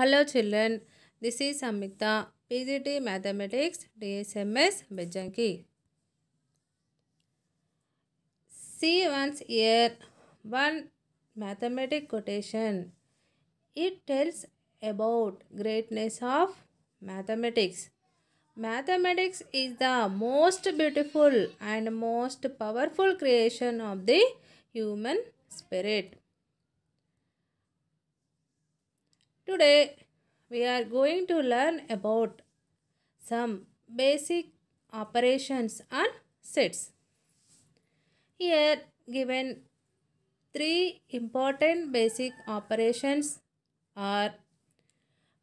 Hello children, this is Samyukta, PGT Mathematics, DSMS, Bejanki. See once here one mathematic quotation. It tells about greatness of mathematics. Mathematics is the most beautiful and most powerful creation of the human spirit. Today, we are going to learn about some basic operations on sets. Here given three important basic operations are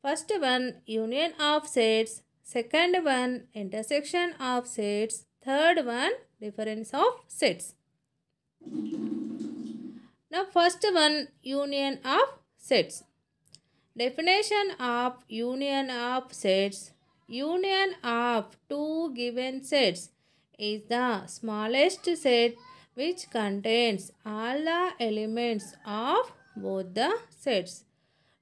first one union of sets, second one intersection of sets, third one difference of sets. Now first one union of sets. Definition of union of sets. Union of two given sets is the smallest set which contains all the elements of both the sets.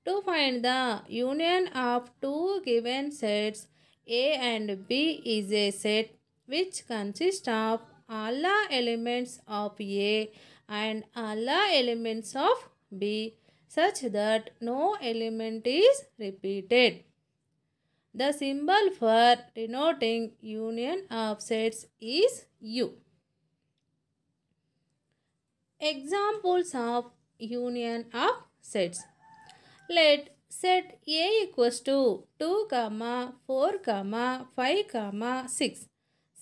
To find the union of two given sets, A and B is a set which consists of all the elements of A and all the elements of B such that no element is repeated. The symbol for denoting union of sets is U. Examples of union of sets. Let set A equals to 2, comma 4, comma 5, comma 6.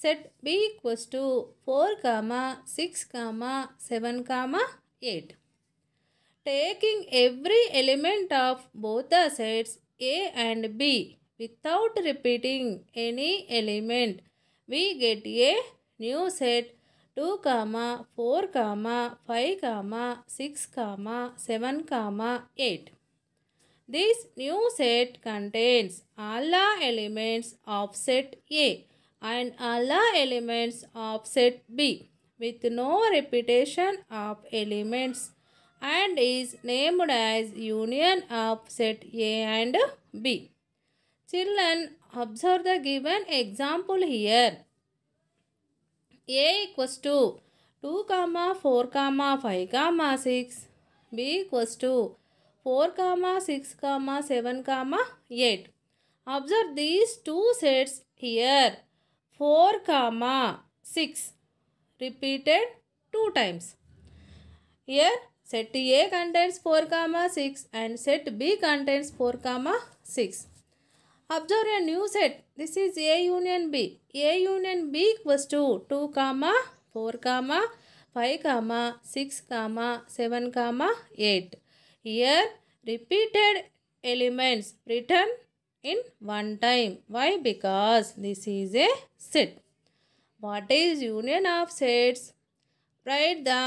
Set B equals to 4, comma 6, comma 7, comma 8 taking every element of both the sets A and B without repeating any element. We get a new set 2, comma 4, comma 5, comma 6, comma 7, comma 8. This new set contains all the elements of set A and all the elements of set B with no repetition of elements and is named as union of set A and B. Children, observe the given example here. A equals to 2 comma 4 comma 5 comma 6. B equals to 4 comma 6 comma 7 comma 8. Observe these two sets here. 4 comma 6 repeated 2 times. Here Set A contains 4 comma 6 and set B contains 4 comma 6. Observe a new set. This is A union B. A union B equals to 2 comma 4 comma 5 comma 6 comma 7 comma 8. Here repeated elements written in one time. Why? Because this is a set. What is union of sets? Write the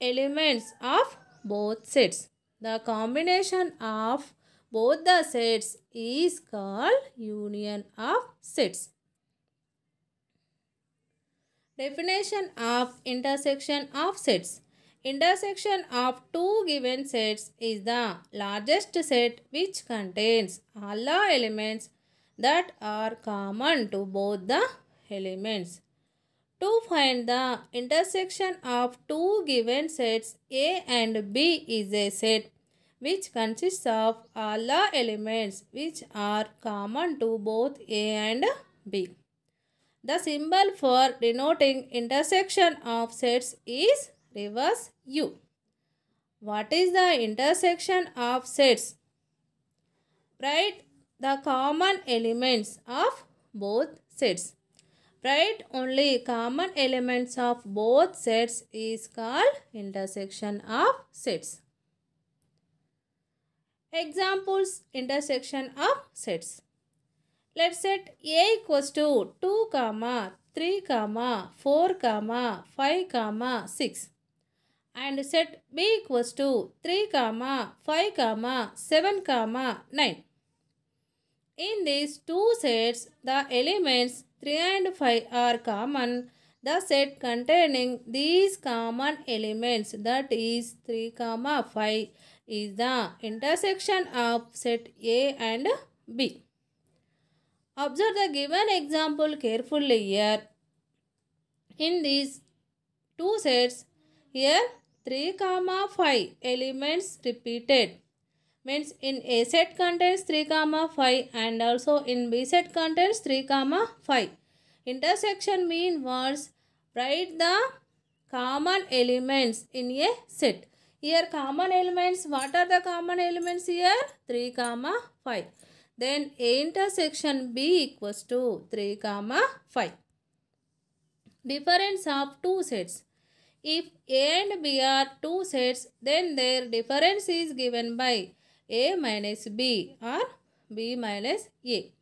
elements of both sets. The combination of both the sets is called union of sets. Definition of intersection of sets. Intersection of two given sets is the largest set which contains all the elements that are common to both the elements. To find the intersection of two given sets A and B is a set which consists of all the elements which are common to both A and B. The symbol for denoting intersection of sets is reverse U. What is the intersection of sets? Write the common elements of both sets right only common elements of both sets is called intersection of sets examples intersection of sets let's set a equals to 2 comma 3 comma 4 comma 5 comma 6 and set b equals to 3 comma 5 comma 7 comma 9 in these two sets the elements 3 and 5 are common. The set containing these common elements that is 3 comma 5 is the intersection of set A and B. Observe the given example carefully here. In these two sets, here 3 comma 5 elements repeated means in A set contains 3 comma 5 and also in B set contains 3 comma 5. Intersection mean words write the common elements in a set. Here common elements, what are the common elements here? 3 comma 5. Then A intersection B equals to 3 comma 5. Difference of two sets. If A and B are two sets, then their difference is given by a minus B or B minus A.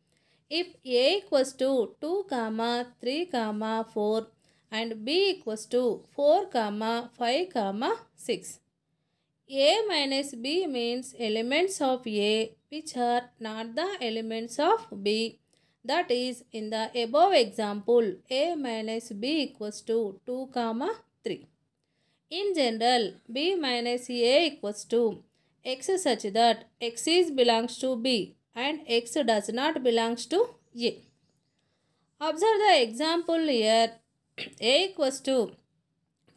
If A equals to 2 comma 3 comma 4 and B equals to 4 comma 5 comma 6. A minus B means elements of A which are not the elements of B. That is in the above example A minus B equals to 2 comma 3. In general B minus A equals to x such that x is belongs to b and x does not belongs to a. Observe the example here. a equals to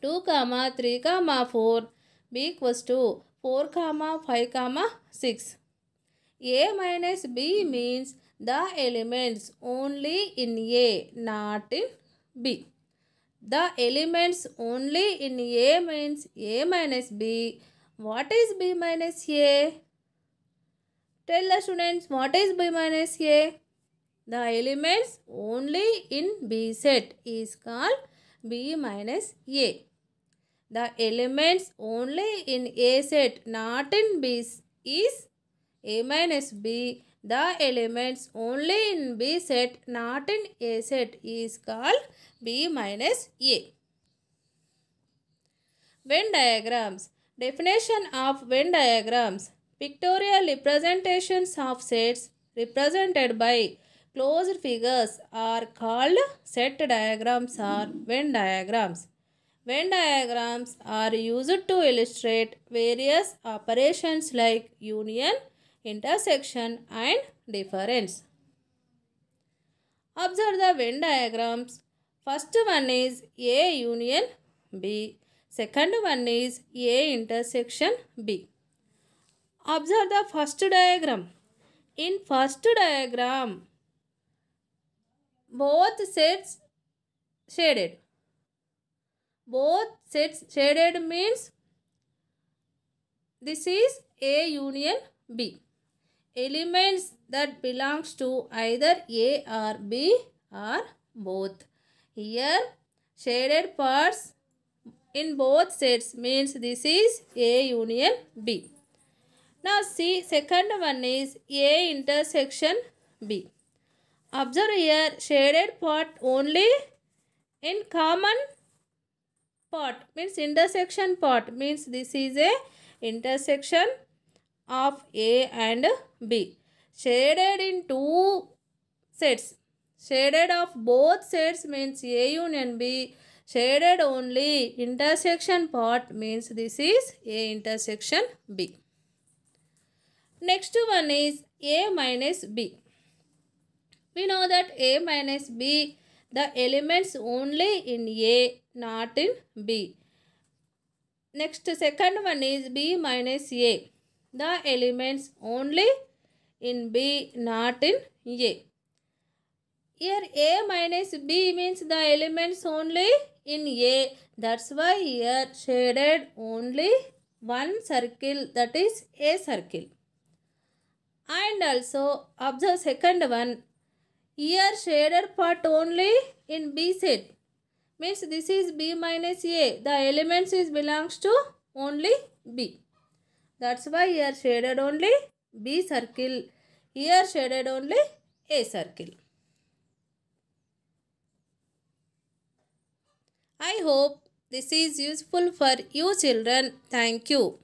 2 comma 3 comma 4 b equals to 4 comma 5 comma 6. a minus b means the elements only in a not in b. The elements only in a means a minus b what is B minus A? Tell the students what is B minus A? The elements only in B set is called B minus A. The elements only in A set not in B is A minus B. The elements only in B set not in A set is called B minus A. Venn diagrams Definition of Venn diagrams. Pictorial representations of sets represented by closed figures are called set diagrams or Venn diagrams. Venn diagrams are used to illustrate various operations like union, intersection and difference. Observe the Venn diagrams. First one is A union B. Second one is A intersection B. Observe the first diagram. In first diagram, both sets shaded. Both sets shaded means this is A union B. Elements that belongs to either A or B are both. Here shaded parts in both sets means this is A union B. Now see second one is A intersection B. Observe here shaded part only in common part means intersection part means this is a intersection of A and B. Shaded in two sets. Shaded of both sets means A union B Shaded only intersection part means this is A intersection B. Next one is A minus B. We know that A minus B, the elements only in A, not in B. Next second one is B minus A. The elements only in B, not in A. Here A minus B means the elements only in A. That's why here shaded only one circle that is A circle. And also observe second one. Here shaded part only in B set. Means this is B minus A. The elements is belongs to only B. That's why here shaded only B circle. Here shaded only A circle. I hope this is useful for you children. Thank you.